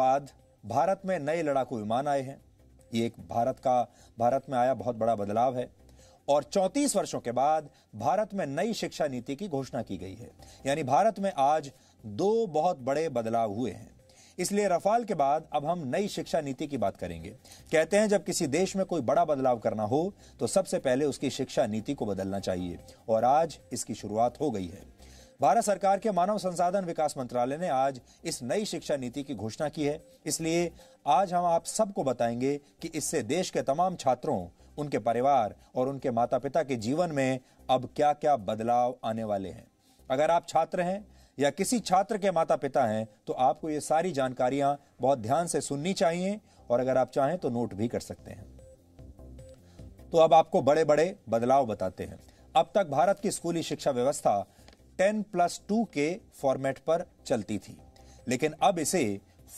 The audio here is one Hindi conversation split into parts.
बाद भारत में नए लड़ाकू विमान आए हैं ये एक भारत का भारत में आया बहुत बड़ा बदलाव है और 34 वर्षों के बाद भारत में नई शिक्षा नीति की घोषणा की गई है यानी भारत में आज दो बहुत बड़े बदलाव हुए हैं इसलिए रफाल के बाद अब हम नई शिक्षा नीति की बात करेंगे कहते हैं जब किसी देश में कोई बड़ा बदलाव करना हो तो सबसे पहले उसकी शिक्षा नीति को बदलना चाहिए और आज इसकी शुरुआत हो गई है भारत सरकार के मानव संसाधन विकास मंत्रालय ने आज इस नई शिक्षा नीति की घोषणा की है इसलिए आज हम आप सबको बताएंगे कि इससे देश के तमाम छात्रों उनके परिवार और उनके माता पिता के जीवन में अब क्या क्या बदलाव आने वाले हैं अगर आप छात्र हैं या किसी छात्र के माता पिता हैं तो आपको ये सारी जानकारियां बहुत ध्यान से सुननी चाहिए और अगर आप चाहें तो नोट भी कर सकते हैं तो अब आपको बड़े बड़े बदलाव बताते हैं अब तक भारत की स्कूली शिक्षा व्यवस्था टेन प्लस टू के फॉर्मेट पर चलती थी लेकिन अब इसे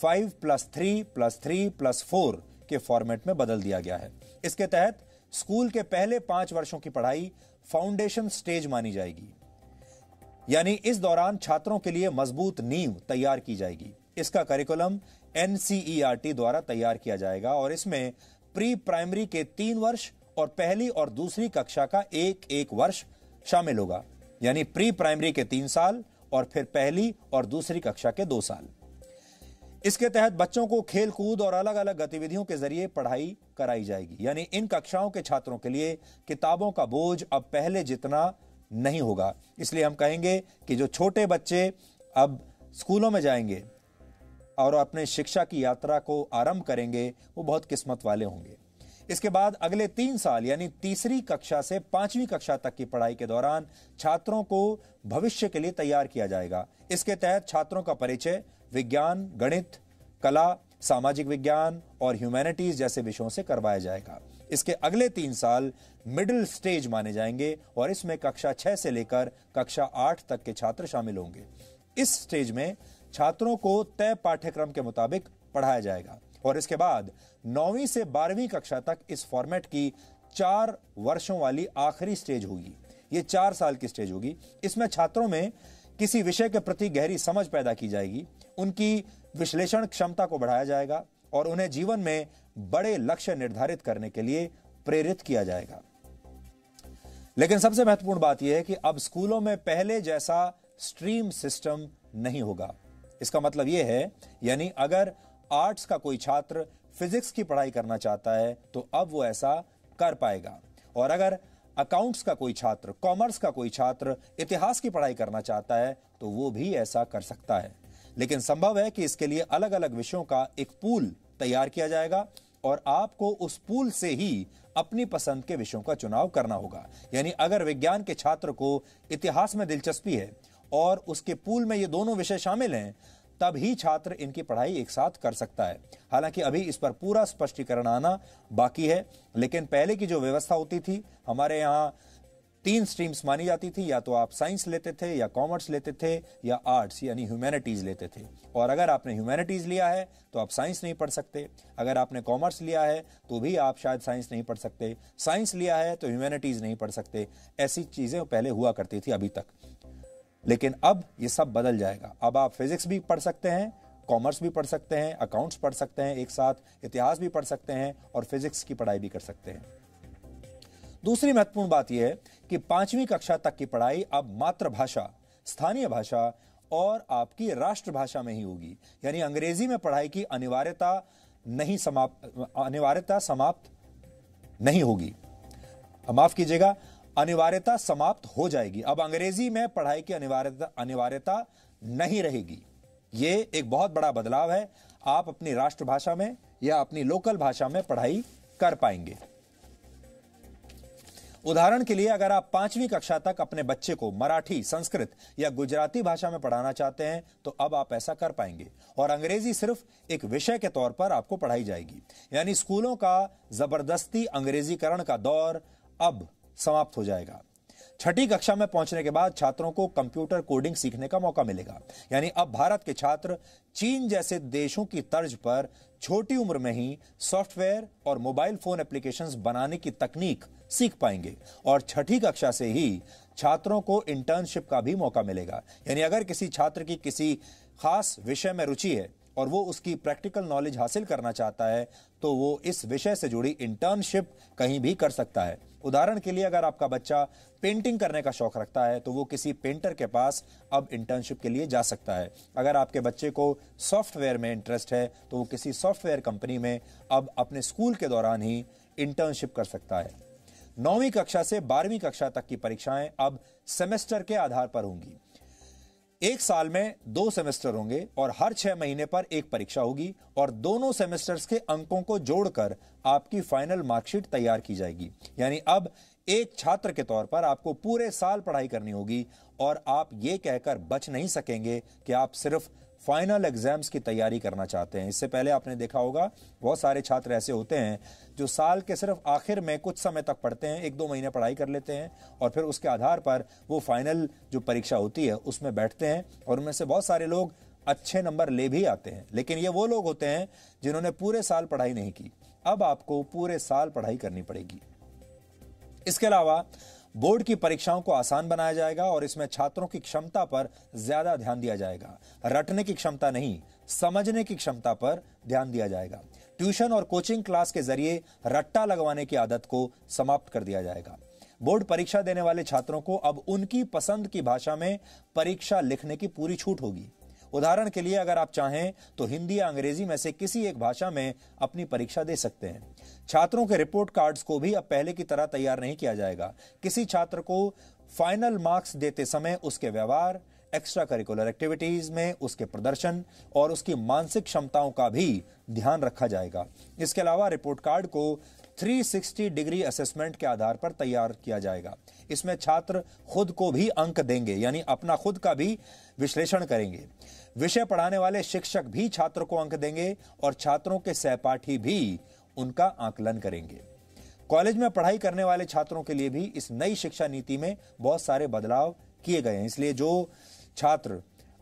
five plus three plus three plus four के फॉर्मेट में बदल दिया गया है इसके तहत स्कूल के पहले पांच वर्षों की पढ़ाई फाउंडेशन स्टेज मानी जाएगी यानी इस दौरान छात्रों के लिए मजबूत नींव तैयार की जाएगी इसका करिकुलम एनसीईआरटी e द्वारा तैयार किया जाएगा और इसमें प्री प्राइमरी के तीन वर्ष और पहली और दूसरी कक्षा का एक एक वर्ष शामिल होगा यानी प्री प्राइमरी के तीन साल और फिर पहली और दूसरी कक्षा के दो साल इसके तहत बच्चों को खेल कूद और अलग अलग गतिविधियों के जरिए पढ़ाई कराई जाएगी यानी इन कक्षाओं के छात्रों के लिए किताबों का बोझ अब पहले जितना नहीं होगा इसलिए हम कहेंगे कि जो छोटे बच्चे अब स्कूलों में जाएंगे और अपने शिक्षा की यात्रा को आरंभ करेंगे वो बहुत किस्मत वाले होंगे इसके बाद अगले तीन साल यानी तीसरी कक्षा से पांचवी कक्षा तक की पढ़ाई के दौरान छात्रों को भविष्य के लिए तैयार किया जाएगा इसके तहत छात्रों का परिचय विज्ञान गणित कला सामाजिक विज्ञान और ह्यूमैनिटीज जैसे विषयों से करवाया जाएगा इसके अगले तीन साल मिडिल स्टेज माने जाएंगे और इसमें कक्षा छह से लेकर कक्षा आठ तक के छात्र शामिल होंगे इस स्टेज में छात्रों को तय पाठ्यक्रम के मुताबिक पढ़ाया जाएगा और इसके बाद नौवीं से बारहवीं कक्षा तक इस फॉर्मेट की चार वर्षों वाली आखिरी स्टेज होगी ये चार साल की स्टेज होगी इसमें छात्रों में किसी विषय के प्रति गहरी समझ पैदा की जाएगी उनकी विश्लेषण क्षमता को बढ़ाया जाएगा और उन्हें जीवन में बड़े लक्ष्य निर्धारित करने के लिए प्रेरित किया जाएगा लेकिन सबसे महत्वपूर्ण बात यह है कि अब स्कूलों में पहले जैसा स्ट्रीम सिस्टम नहीं होगा इसका मतलब यह है यानी अगर आर्ट्स का कोई छात्र फिजिक्स की पढ़ाई करना चाहता है तो अब वो ऐसा कर पाएगा और अगर अकाउंट्स का कोई छात्र कॉमर्स का कोई छात्र इतिहास की पढ़ाई करना चाहता है तो वो भी ऐसा कर सकता है लेकिन संभव है कि इसके लिए अलग अलग विषयों का एक पूल तैयार किया जाएगा और आपको उस पूल से ही अपनी पसंद के विषयों का चुनाव करना होगा यानी अगर विज्ञान के छात्र को इतिहास में दिलचस्पी है और उसके पूल में ये दोनों विषय शामिल हैं तब ही छात्र इनकी पढ़ाई एक साथ कर सकता है हालांकि अभी इस पर पूरा स्पष्टीकरण आना बाकी है लेकिन पहले की जो व्यवस्था होती थी हमारे यहाँ तीन स्ट्रीम्स मानी जाती थी या तो आप साइंस लेते थे या कॉमर्स लेते थे या आर्ट्स यानी ह्यूमैनिटीज़ लेते थे और अगर आपने ह्यूमैनिटीज़ लिया है तो आप साइंस नहीं पढ़ सकते अगर आपने कॉमर्स लिया है तो भी आप शायद साइंस नहीं पढ़ सकते साइंस लिया है तो ह्यूमैनिटीज़ नहीं पढ़ सकते ऐसी चीज़ें पहले हुआ करती थी अभी तक लेकिन अब ये सब बदल जाएगा अब आप फिजिक्स भी पढ़ सकते हैं कॉमर्स भी पढ़ सकते हैं अकाउंट्स पढ़ सकते हैं एक साथ इतिहास भी पढ़ सकते हैं और फिजिक्स की पढ़ाई भी कर सकते हैं दूसरी महत्वपूर्ण बात यह है कि पांचवी कक्षा तक की पढ़ाई अब मातृभाषा स्थानीय भाषा और आपकी राष्ट्रभाषा में ही होगी यानी अंग्रेजी में पढ़ाई की अनिवार्यता नहीं समाप्त अनिवार्यता समाप्त नहीं होगी माफ कीजिएगा अनिवार्यता समाप्त हो जाएगी अब अंग्रेजी में पढ़ाई की अनिवार्यता अनिवार्यता नहीं रहेगी ये एक बहुत बड़ा बदलाव है आप अपनी राष्ट्रभाषा में या अपनी लोकल भाषा में पढ़ाई कर पाएंगे उदाहरण के लिए अगर आप पांचवी कक्षा तक अपने बच्चे को मराठी संस्कृत या गुजराती भाषा में पढ़ाना चाहते हैं तो अब आप ऐसा कर पाएंगे और अंग्रेजी सिर्फ एक विषय के तौर पर आपको पढ़ाई जाएगी यानी स्कूलों का जबरदस्ती अंग्रेजीकरण का दौर अब समाप्त हो जाएगा छठी कक्षा में पहुंचने के बाद छात्रों को कंप्यूटर कोडिंग सीखने का मौका मिलेगा यानी अब भारत के छात्र चीन जैसे देशों की तर्ज पर छोटी उम्र में ही सॉफ्टवेयर और मोबाइल फोन एप्लीकेशन बनाने की तकनीक सीख पाएंगे और छठी कक्षा से ही छात्रों को इंटर्नशिप का भी मौका मिलेगा यानी अगर किसी छात्र की किसी खास विषय में रुचि है और वो उसकी प्रैक्टिकल नॉलेज हासिल करना चाहता है तो वो इस विषय से जुड़ी इंटर्नशिप कहीं भी कर सकता है उदाहरण के लिए अगर आपका बच्चा पेंटिंग करने का शौक रखता है तो वो किसी पेंटर के पास अब इंटर्नशिप के लिए जा सकता है अगर आपके बच्चे को सॉफ्टवेयर में इंटरेस्ट है तो वो किसी सॉफ्टवेयर कंपनी में अब अपने स्कूल के दौरान ही इंटर्नशिप कर सकता है नौवीं कक्षा से बारहवीं कक्षा तक की परीक्षाएं अब सेमेस्टर के आधार पर होंगी एक साल में दो सेमेस्टर होंगे और हर छह महीने पर एक परीक्षा होगी और दोनों सेमेस्टर्स के अंकों को जोड़कर आपकी फाइनल मार्कशीट तैयार की जाएगी यानी अब एक छात्र के तौर पर आपको पूरे साल पढ़ाई करनी होगी और आप ये कहकर बच नहीं सकेंगे कि आप सिर्फ फाइनल एग्जाम्स की तैयारी करना चाहते हैं इससे पहले आपने देखा होगा बहुत सारे छात्र ऐसे होते हैं जो साल के सिर्फ आखिर में कुछ समय तक पढ़ते हैं एक दो महीने पढ़ाई कर लेते हैं और फिर उसके आधार पर वो फाइनल जो परीक्षा होती है उसमें बैठते हैं और उनमें से बहुत सारे लोग अच्छे नंबर ले भी आते हैं लेकिन ये वो लोग होते हैं जिन्होंने पूरे साल पढ़ाई नहीं की अब आपको पूरे साल पढ़ाई करनी पड़ेगी इसके अलावा बोर्ड की परीक्षाओं को आसान बनाया जाएगा और इसमें छात्रों की क्षमता पर ज्यादा ध्यान दिया जाएगा रटने की क्षमता नहीं समझने की क्षमता पर ध्यान दिया जाएगा ट्यूशन और कोचिंग क्लास के जरिए रट्टा लगवाने की आदत को समाप्त कर दिया जाएगा बोर्ड परीक्षा देने वाले छात्रों को अब उनकी पसंद की भाषा में परीक्षा लिखने की पूरी छूट होगी उदाहरण के लिए अगर आप चाहें तो हिंदी या अंग्रेजी में से किसी एक भाषा में अपनी परीक्षा दे सकते हैं छात्रों के रिपोर्ट कार्ड्स को भी अब पहले की तरह तैयार नहीं किया जाएगा किसी छात्र को फाइनल मार्क्स देते समय उसके व्यवहार एक्स्ट्रा करिकुलर एक्टिविटीज में उसके प्रदर्शन और उसकी मानसिक क्षमताओं का भी ध्यान रखा जाएगा इसके अलावा रिपोर्ट कार्ड को 360 डिग्री असेसमेंट के आधार पर तैयार किया जाएगा इसमें छात्र खुद को भी अंक देंगे यानी अपना खुद का भी विश्लेषण करेंगे विषय पढ़ाने वाले शिक्षक भी छात्र को अंक देंगे और छात्रों के सहपाठी भी उनका आकलन करेंगे कॉलेज में पढ़ाई करने वाले छात्रों के लिए भी इस नई शिक्षा नीति में बहुत सारे बदलाव किए गए हैं इसलिए जो छात्र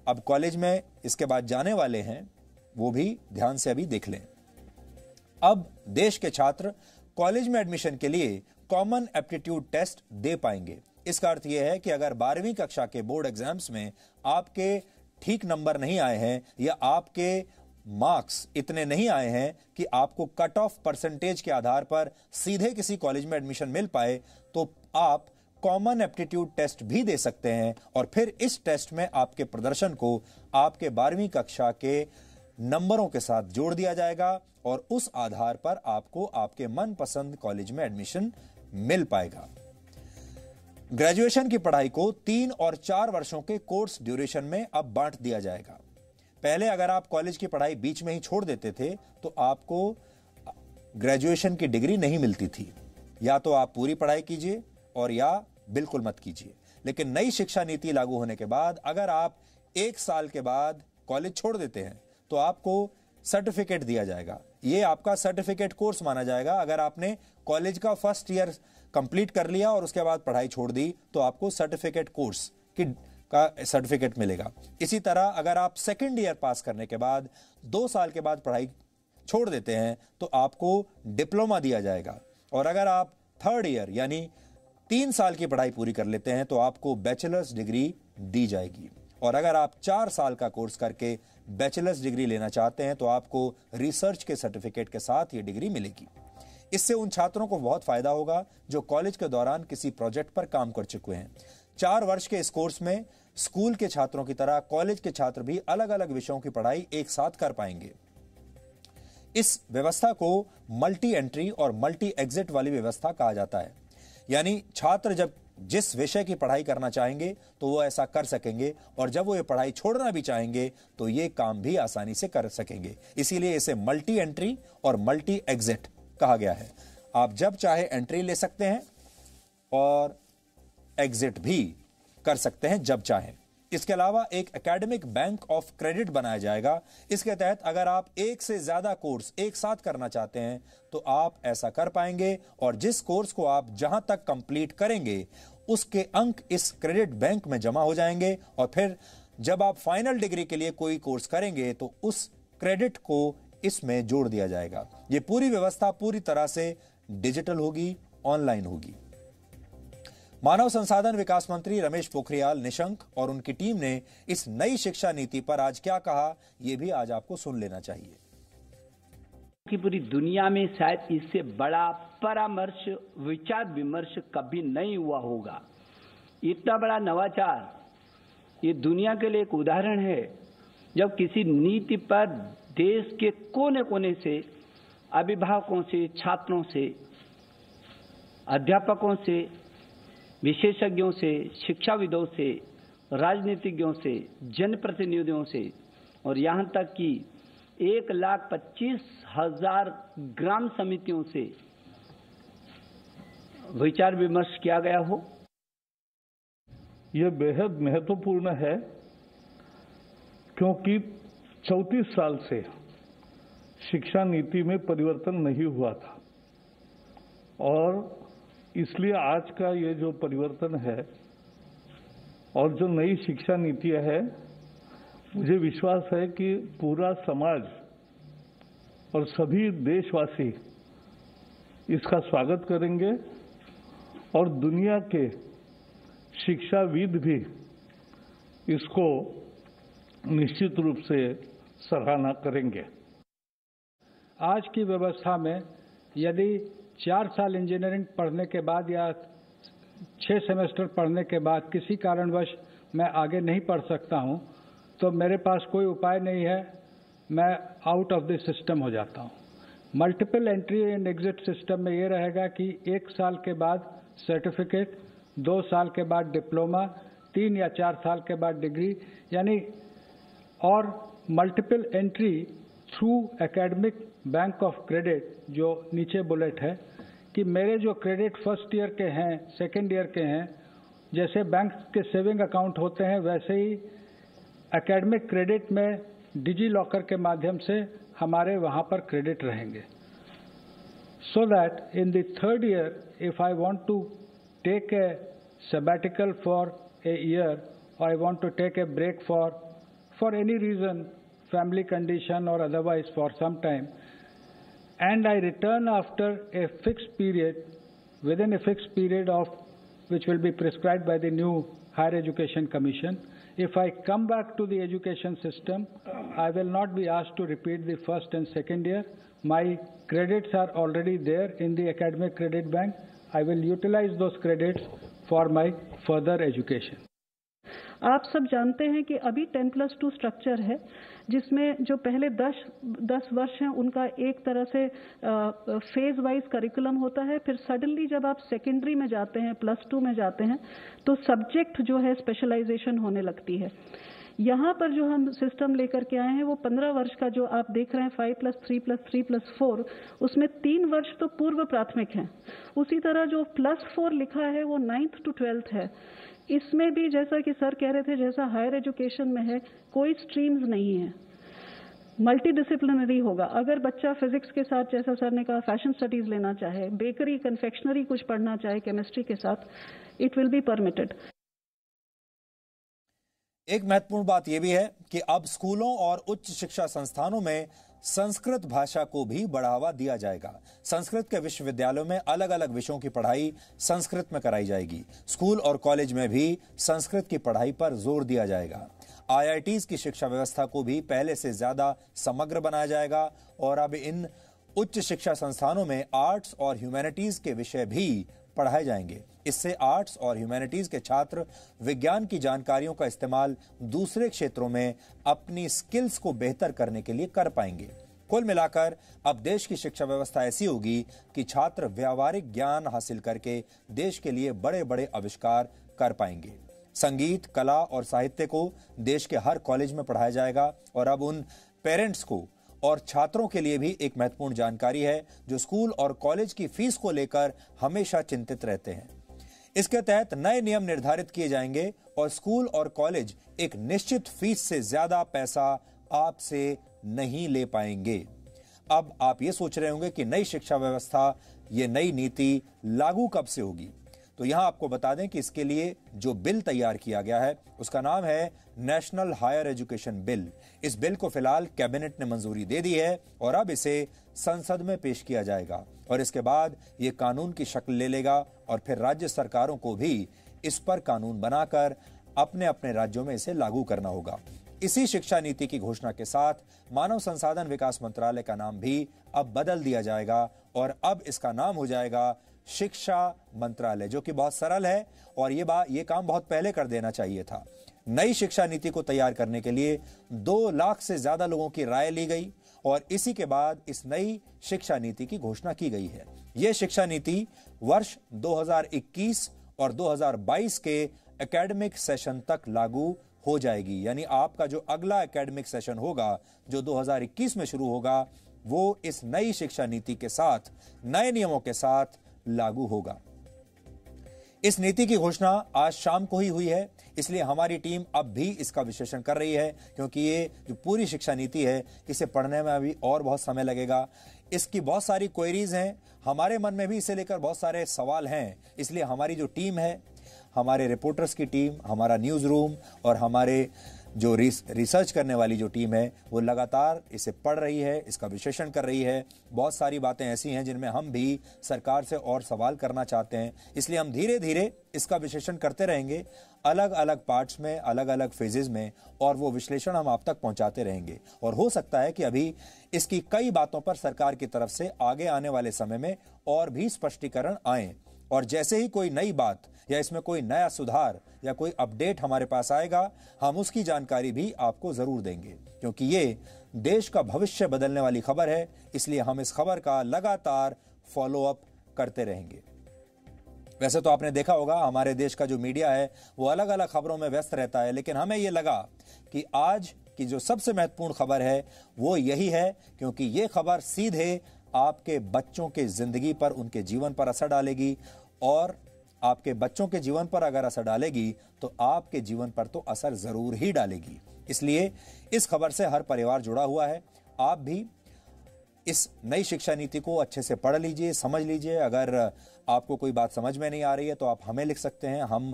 अब कॉलेज में इसके बाद जाने वाले हैं वो भी ध्यान से अभी देख लें अब देश के छात्र कॉलेज में एडमिशन के लिए कॉमन एप्टीट्यूड टेस्ट दे पाएंगे इसका अर्थ यह है कि अगर बारहवीं कक्षा के बोर्ड एग्जाम्स में आपके ठीक नंबर नहीं आए हैं या आपके मार्क्स इतने नहीं आए हैं कि आपको कट ऑफ परसेंटेज के आधार पर सीधे किसी कॉलेज में एडमिशन मिल पाए तो आप कॉमन एप्टीट्यूड टेस्ट भी दे सकते हैं और फिर इस टेस्ट में आपके प्रदर्शन को आपके बारहवीं कक्षा के नंबरों के साथ जोड़ दिया जाएगा और उस आधार पर आपको आपके मनपसंद कॉलेज में एडमिशन मिल पाएगा ग्रेजुएशन की पढ़ाई को तीन और चार वर्षों के कोर्स ड्यूरेशन में अब बांट दिया जाएगा पहले अगर आप कॉलेज की पढ़ाई बीच में ही छोड़ देते थे तो आपको ग्रेजुएशन की डिग्री नहीं मिलती थी या तो आप पूरी पढ़ाई कीजिए और या बिल्कुल मत कीजिए लेकिन नई शिक्षा नीति लागू होने के बाद अगर आप एक साल के बाद कॉलेज छोड़ देते हैं तो आपको सर्टिफिकेट दिया जाएगा ये आपका सर्टिफिकेट कोर्स माना जाएगा अगर आपने कॉलेज का फर्स्ट ईयर कंप्लीट कर लिया और उसके बाद पढ़ाई छोड़ दी तो आपको सर्टिफिकेट कोर्स की का सर्टिफिकेट मिलेगा इसी तरह अगर आप सेकेंड ईयर पास करने के बाद दो साल के बाद पढ़ाई छोड़ देते हैं तो आपको डिप्लोमा दिया जाएगा और अगर आप थर्ड ईयर यानी तीन साल की पढ़ाई पूरी कर लेते हैं तो आपको बैचलर्स डिग्री दी जाएगी और अगर आप चार साल का कोर्स करके बैचलर्स डिग्री लेना चाहते हैं तो आपको रिसर्च के सर्टिफिकेट के साथ ये डिग्री मिलेगी इससे उन छात्रों को बहुत फायदा होगा जो कॉलेज के दौरान किसी प्रोजेक्ट पर काम कर चुके हैं चार वर्ष के इस कोर्स में स्कूल के छात्रों की तरह कॉलेज के छात्र भी अलग अलग विषयों की पढ़ाई एक साथ कर पाएंगे इस व्यवस्था को मल्टी एंट्री और मल्टी एग्जिट वाली व्यवस्था कहा जाता है यानी छात्र जब जिस विषय की पढ़ाई करना चाहेंगे तो वो ऐसा कर सकेंगे और जब वो ये पढ़ाई छोड़ना भी चाहेंगे तो ये काम भी आसानी से कर सकेंगे इसीलिए इसे मल्टी एंट्री और मल्टी एग्जिट कहा गया है आप जब चाहे एंट्री ले सकते हैं और एग्जिट भी कर सकते हैं जब चाहें इसके अलावा एक एकेडमिक बैंक ऑफ क्रेडिट बनाया जाएगा इसके तहत अगर आप एक से ज्यादा कोर्स एक साथ करना चाहते हैं तो आप ऐसा कर पाएंगे और जिस कोर्स को आप जहां तक कंप्लीट करेंगे उसके अंक इस क्रेडिट बैंक में जमा हो जाएंगे और फिर जब आप फाइनल डिग्री के लिए कोई कोर्स करेंगे तो उस क्रेडिट को इसमें जोड़ दिया जाएगा ये पूरी व्यवस्था पूरी तरह से डिजिटल होगी ऑनलाइन होगी मानव संसाधन विकास मंत्री रमेश पोखरियाल निशंक और उनकी टीम ने इस नई शिक्षा नीति पर आज क्या कहा यह भी आज आपको सुन लेना चाहिए कि पूरी दुनिया में शायद इससे बड़ा परामर्श विचार विमर्श कभी नहीं हुआ होगा इतना बड़ा नवाचार ये दुनिया के लिए एक उदाहरण है जब किसी नीति पर देश के कोने कोने से अभिभावकों से छात्रों से अध्यापकों से विशेषज्ञों से शिक्षाविदों से राजनीतिज्ञों से जनप्रतिनिधियों से और यहाँ तक कि एक लाख पच्चीस हजार ग्राम समितियों से विचार विमर्श किया गया हो यह बेहद महत्वपूर्ण है क्योंकि चौतीस साल से शिक्षा नीति में परिवर्तन नहीं हुआ था और इसलिए आज का ये जो परिवर्तन है और जो नई शिक्षा नीति है मुझे विश्वास है कि पूरा समाज और सभी देशवासी इसका स्वागत करेंगे और दुनिया के शिक्षाविद भी इसको निश्चित रूप से सराहना करेंगे आज की व्यवस्था में यदि चार साल इंजीनियरिंग पढ़ने के बाद या छः सेमेस्टर पढ़ने के बाद किसी कारणवश मैं आगे नहीं पढ़ सकता हूँ तो मेरे पास कोई उपाय नहीं है मैं आउट ऑफ द सिस्टम हो जाता हूँ multiple entry and exit system में ये रहेगा कि एक साल के बाद सर्टिफिकेट दो साल के बाद डिप्लोमा तीन या चार साल के बाद डिग्री यानी और multiple entry through academic bank of credit जो नीचे बुलेट है कि मेरे जो क्रेडिट फर्स्ट ईयर के हैं सेकेंड ईयर के हैं जैसे बैंक के सेविंग अकाउंट होते हैं वैसे ही एकेडमिक क्रेडिट में डिजी लॉकर के माध्यम से हमारे वहाँ पर क्रेडिट रहेंगे so that in the third year if I want to take a sabbatical for a year or I want to take a break for for any reason family condition or otherwise for some time and I return after a fixed period, within a fixed period of which will be prescribed by the new Higher Education Commission, if I come back to the education system, I will not be asked to repeat the first and second year. My credits are already there in the academic credit bank. I will utilize those credits for my further education. आप सब जानते हैं कि अभी टेन प्लस टू स्ट्रक्चर है जिसमें जो पहले दस दस वर्ष हैं उनका एक तरह से फेज वाइज करिकुलम होता है फिर सडनली जब आप सेकेंडरी में जाते हैं प्लस टू में जाते हैं तो सब्जेक्ट जो है स्पेशलाइजेशन होने लगती है यहाँ पर जो हम सिस्टम लेकर के आए हैं वो पंद्रह वर्ष का जो आप देख रहे हैं five plus three plus three plus four उसमें तीन वर्ष तो पूर्व प्राथमिक है उसी तरह जो प्लस फोर लिखा है वो नाइन्थ टू ट्वेल्थ है इसमें भी जैसा कि सर कह रहे थे जैसा हायर एजुकेशन में है कोई स्ट्रीम्स नहीं है मल्टी डिसिप्लिनरी होगा अगर बच्चा फिजिक्स के साथ जैसा सर ने कहा फैशन स्टडीज लेना चाहे बेकरी कन्फेक्शनरी कुछ पढ़ना चाहे केमिस्ट्री के साथ इट विल बी परमिटेड एक महत्वपूर्ण बात यह भी है कि अब स्कूलों और उच्च शिक्षा संस्थानों में संस्कृत भाषा को भी बढ़ावा दिया जाएगा संस्कृत के विश्वविद्यालयों में अलग अलग विषयों की पढ़ाई संस्कृत में कराई जाएगी स्कूल और कॉलेज में भी संस्कृत की पढ़ाई पर जोर दिया जाएगा आई की शिक्षा व्यवस्था को भी पहले से ज्यादा समग्र बनाया जाएगा और अब इन उच्च शिक्षा संस्थानों में आर्ट्स और ह्यूमैनिटीज के विषय भी पढ़ाए जाएंगे इससे आर्ट्स और ह्यूमैनिटीज के छात्र विज्ञान की जानकारियों का इस्तेमाल दूसरे क्षेत्रों में अपनी स्किल्स को बेहतर करने के लिए कर पाएंगे कुल मिलाकर अब देश की शिक्षा व्यवस्था ऐसी होगी कि छात्र व्यावहारिक ज्ञान हासिल करके देश के लिए बड़े बड़े आविष्कार कर पाएंगे संगीत कला और साहित्य को देश के हर कॉलेज में पढ़ाया जाएगा और अब उन पेरेंट्स को और छात्रों के लिए भी एक महत्वपूर्ण जानकारी है जो स्कूल और कॉलेज की फीस को लेकर हमेशा चिंतित रहते हैं इसके तहत नए नियम निर्धारित किए जाएंगे और स्कूल और कॉलेज एक निश्चित फीस से ज्यादा पैसा आपसे नहीं ले पाएंगे अब आप ये सोच रहे होंगे कि नई शिक्षा व्यवस्था ये नई नीति लागू कब से होगी तो यहाँ आपको बता दें कि इसके लिए जो बिल तैयार किया गया है उसका नाम है नेशनल हायर एजुकेशन बिल इस बिल को फिलहाल कैबिनेट ने मंजूरी दे दी है और अब इसे संसद में पेश किया जाएगा और इसके बाद ये कानून की शक्ल ले लेगा और फिर राज्य सरकारों को भी इस पर कानून बनाकर अपने अपने राज्यों में इसे लागू करना होगा इसी शिक्षा नीति की घोषणा के साथ मानव संसाधन विकास मंत्रालय का नाम भी अब बदल दिया जाएगा और अब इसका नाम हो जाएगा शिक्षा मंत्रालय जो कि बहुत सरल है और ये बात ये काम बहुत पहले कर देना चाहिए था नई शिक्षा नीति को तैयार करने के लिए दो लाख से ज्यादा लोगों की राय ली गई और इसी के बाद इस नई शिक्षा नीति की घोषणा की गई है यह शिक्षा नीति वर्ष 2021 और 2022 के एकेडमिक सेशन तक लागू हो जाएगी यानी आपका जो अगला एकेडमिक सेशन होगा जो 2021 में शुरू होगा वो इस नई शिक्षा नीति के साथ नए नियमों के साथ लागू होगा इस नीति की घोषणा आज शाम को ही हुई है इसलिए हमारी टीम अब भी इसका विश्लेषण कर रही है क्योंकि ये जो पूरी शिक्षा नीति है इसे पढ़ने में अभी और बहुत समय लगेगा इसकी बहुत सारी क्वेरीज हैं हमारे मन में भी इसे लेकर बहुत सारे सवाल हैं इसलिए हमारी जो टीम है हमारे रिपोर्टर्स की टीम हमारा न्यूज़ रूम और हमारे जो रिसर्च करने वाली जो टीम है वो लगातार इसे पढ़ रही है इसका विश्लेषण कर रही है बहुत सारी बातें ऐसी हैं जिनमें हम भी सरकार से और सवाल करना चाहते हैं इसलिए हम धीरे धीरे इसका विश्लेषण करते रहेंगे अलग अलग पार्ट्स में अलग अलग फेजेज में और वो विश्लेषण हम आप तक पहुंचाते रहेंगे और हो सकता है कि अभी इसकी कई बातों पर सरकार की तरफ से आगे आने वाले समय में और भी स्पष्टीकरण आएँ और जैसे ही कोई नई बात या इसमें कोई नया सुधार या कोई अपडेट हमारे पास आएगा हम उसकी जानकारी भी आपको जरूर देंगे क्योंकि ये देश का भविष्य बदलने वाली खबर है इसलिए हम इस खबर का लगातार फॉलोअप करते रहेंगे वैसे तो आपने देखा होगा हमारे देश का जो मीडिया है वो अलग अलग खबरों में व्यस्त रहता है लेकिन हमें ये लगा कि आज की जो सबसे महत्वपूर्ण खबर है वो यही है क्योंकि ये खबर सीधे आपके बच्चों के ज़िंदगी पर उनके जीवन पर असर डालेगी और आपके बच्चों के जीवन पर अगर असर डालेगी तो आपके जीवन पर तो असर ज़रूर ही डालेगी इसलिए इस खबर से हर परिवार जुड़ा हुआ है आप भी इस नई शिक्षा नीति को अच्छे से पढ़ लीजिए समझ लीजिए अगर आपको कोई बात समझ में नहीं आ रही है तो आप हमें लिख सकते हैं हम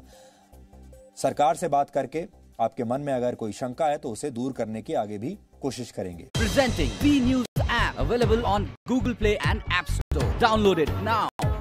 सरकार से बात करके आपके मन में अगर कोई शंका है तो उसे दूर करने की आगे भी कोशिश करेंगे presenting B News Available on Google Play and App Store. Download it now.